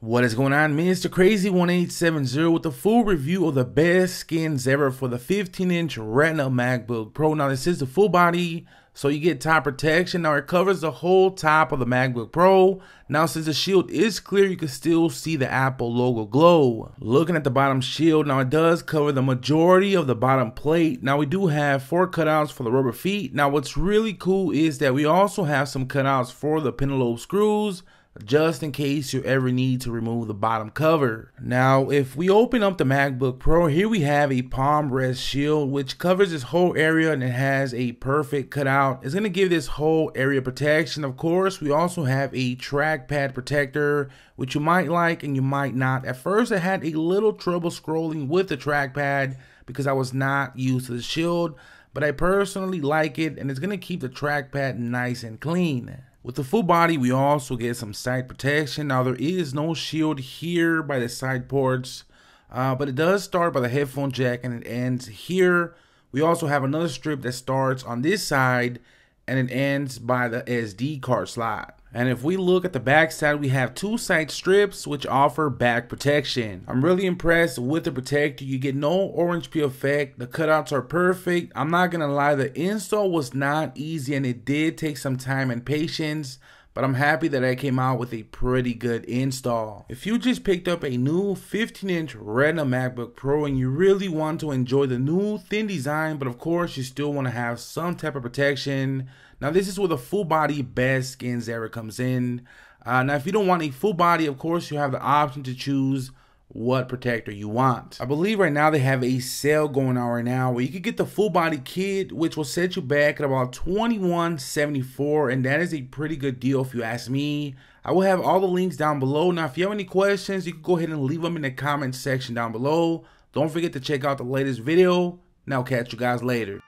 What is going on, Mr. crazy 1870 with the full review of the best skins ever for the 15 inch Retina MacBook Pro. Now, this is the full body, so you get top protection. Now, it covers the whole top of the MacBook Pro. Now, since the shield is clear, you can still see the Apple logo glow. Looking at the bottom shield, now it does cover the majority of the bottom plate. Now, we do have four cutouts for the rubber feet. Now, what's really cool is that we also have some cutouts for the Penelope screws just in case you ever need to remove the bottom cover. Now, if we open up the MacBook Pro, here we have a palm rest shield, which covers this whole area and it has a perfect cutout. It's gonna give this whole area protection. Of course, we also have a trackpad protector, which you might like and you might not. At first, I had a little trouble scrolling with the trackpad because I was not used to the shield, but I personally like it and it's gonna keep the trackpad nice and clean. With the full body, we also get some side protection. Now, there is no shield here by the side ports, uh, but it does start by the headphone jack and it ends here. We also have another strip that starts on this side and it ends by the SD card slot. And if we look at the backside, we have two side strips which offer back protection. I'm really impressed with the protector. You get no orange peel effect. The cutouts are perfect. I'm not gonna lie, the install was not easy and it did take some time and patience but I'm happy that I came out with a pretty good install. If you just picked up a new 15 inch Retina MacBook Pro and you really want to enjoy the new thin design, but of course you still want to have some type of protection, now this is where the full body best skins ever comes in. Uh, now if you don't want a full body, of course you have the option to choose what protector you want. I believe right now they have a sale going on right now where you could get the full body kit, which will set you back at about 21.74, and that is a pretty good deal if you ask me. I will have all the links down below. Now, if you have any questions, you can go ahead and leave them in the comment section down below. Don't forget to check out the latest video, Now, catch you guys later.